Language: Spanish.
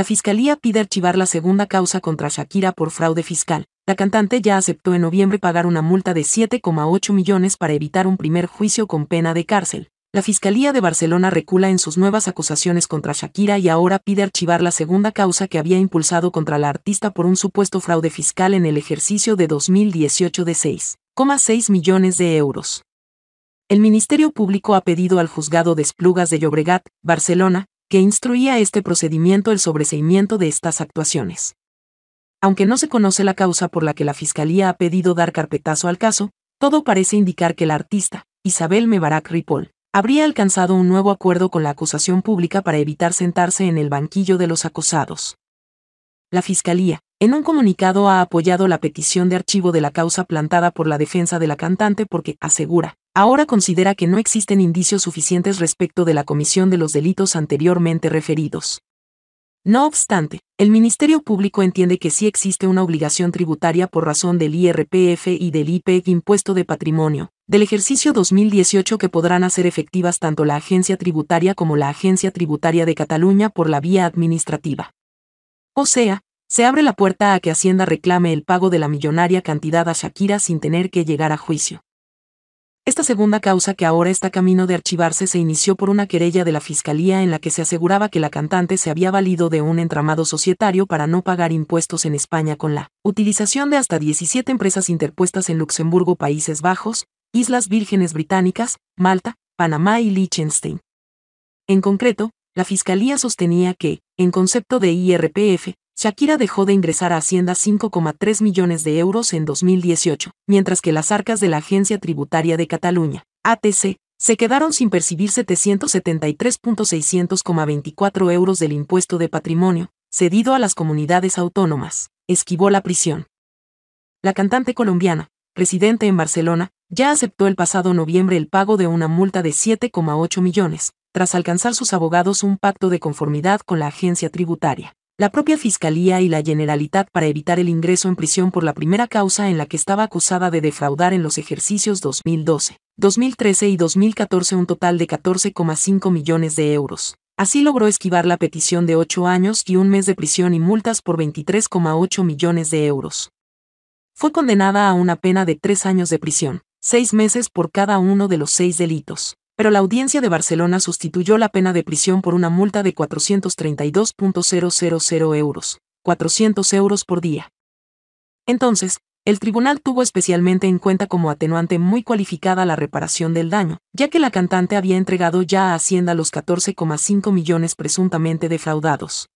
La fiscalía pide archivar la segunda causa contra Shakira por fraude fiscal. La cantante ya aceptó en noviembre pagar una multa de 7,8 millones para evitar un primer juicio con pena de cárcel. La Fiscalía de Barcelona recula en sus nuevas acusaciones contra Shakira y ahora pide archivar la segunda causa que había impulsado contra la artista por un supuesto fraude fiscal en el ejercicio de 2018 de 6,6 millones de euros. El Ministerio Público ha pedido al juzgado de Esplugas de Llobregat, Barcelona, que instruía este procedimiento el sobreseimiento de estas actuaciones. Aunque no se conoce la causa por la que la Fiscalía ha pedido dar carpetazo al caso, todo parece indicar que la artista, Isabel Mebarak Ripoll, habría alcanzado un nuevo acuerdo con la acusación pública para evitar sentarse en el banquillo de los acosados. La Fiscalía, en un comunicado, ha apoyado la petición de archivo de la causa plantada por la defensa de la cantante porque, asegura, ahora considera que no existen indicios suficientes respecto de la comisión de los delitos anteriormente referidos. No obstante, el Ministerio Público entiende que sí existe una obligación tributaria por razón del IRPF y del IPEG impuesto de patrimonio, del ejercicio 2018 que podrán hacer efectivas tanto la Agencia Tributaria como la Agencia Tributaria de Cataluña por la vía administrativa. O sea, se abre la puerta a que Hacienda reclame el pago de la millonaria cantidad a Shakira sin tener que llegar a juicio. Esta segunda causa que ahora está camino de archivarse se inició por una querella de la Fiscalía en la que se aseguraba que la cantante se había valido de un entramado societario para no pagar impuestos en España con la utilización de hasta 17 empresas interpuestas en Luxemburgo, Países Bajos, Islas Vírgenes Británicas, Malta, Panamá y Liechtenstein. En concreto, la Fiscalía sostenía que, en concepto de IRPF, Shakira dejó de ingresar a Hacienda 5,3 millones de euros en 2018, mientras que las arcas de la Agencia Tributaria de Cataluña, ATC, se quedaron sin percibir 773,624 euros del impuesto de patrimonio, cedido a las comunidades autónomas, esquivó la prisión. La cantante colombiana, residente en Barcelona, ya aceptó el pasado noviembre el pago de una multa de 7,8 millones, tras alcanzar sus abogados un pacto de conformidad con la agencia tributaria la propia Fiscalía y la Generalitat para evitar el ingreso en prisión por la primera causa en la que estaba acusada de defraudar en los ejercicios 2012, 2013 y 2014 un total de 14,5 millones de euros. Así logró esquivar la petición de 8 años y un mes de prisión y multas por 23,8 millones de euros. Fue condenada a una pena de 3 años de prisión, 6 meses por cada uno de los 6 delitos pero la audiencia de Barcelona sustituyó la pena de prisión por una multa de 432.000 euros, 400 euros por día. Entonces, el tribunal tuvo especialmente en cuenta como atenuante muy cualificada la reparación del daño, ya que la cantante había entregado ya a Hacienda los 14,5 millones presuntamente defraudados.